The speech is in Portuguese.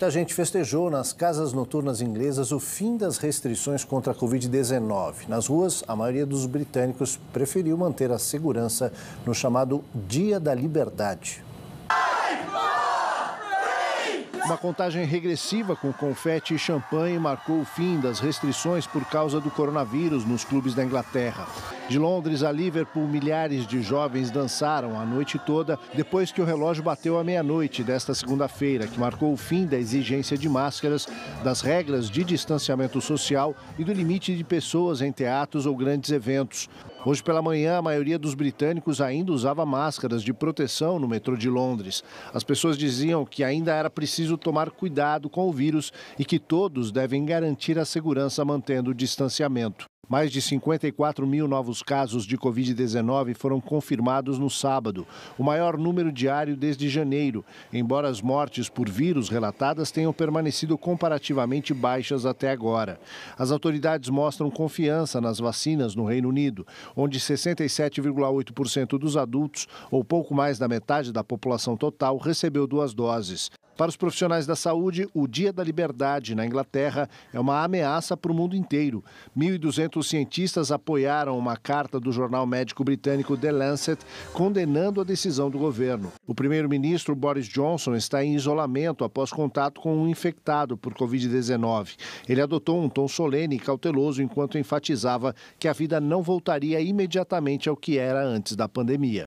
Muita a gente festejou nas casas noturnas inglesas o fim das restrições contra a Covid-19. Nas ruas, a maioria dos britânicos preferiu manter a segurança no chamado Dia da Liberdade. Uma contagem regressiva com confete e champanhe marcou o fim das restrições por causa do coronavírus nos clubes da Inglaterra. De Londres a Liverpool, milhares de jovens dançaram a noite toda depois que o relógio bateu à meia-noite desta segunda-feira, que marcou o fim da exigência de máscaras, das regras de distanciamento social e do limite de pessoas em teatros ou grandes eventos. Hoje pela manhã, a maioria dos britânicos ainda usava máscaras de proteção no metrô de Londres. As pessoas diziam que ainda era preciso tomar cuidado com o vírus e que todos devem garantir a segurança mantendo o distanciamento. Mais de 54 mil novos casos de Covid-19 foram confirmados no sábado, o maior número diário desde janeiro, embora as mortes por vírus relatadas tenham permanecido comparativamente baixas até agora. As autoridades mostram confiança nas vacinas no Reino Unido, onde 67,8% dos adultos, ou pouco mais da metade da população total, recebeu duas doses. Para os profissionais da saúde, o Dia da Liberdade na Inglaterra é uma ameaça para o mundo inteiro. 1.200 cientistas apoiaram uma carta do jornal médico britânico The Lancet condenando a decisão do governo. O primeiro-ministro Boris Johnson está em isolamento após contato com um infectado por Covid-19. Ele adotou um tom solene e cauteloso enquanto enfatizava que a vida não voltaria imediatamente ao que era antes da pandemia.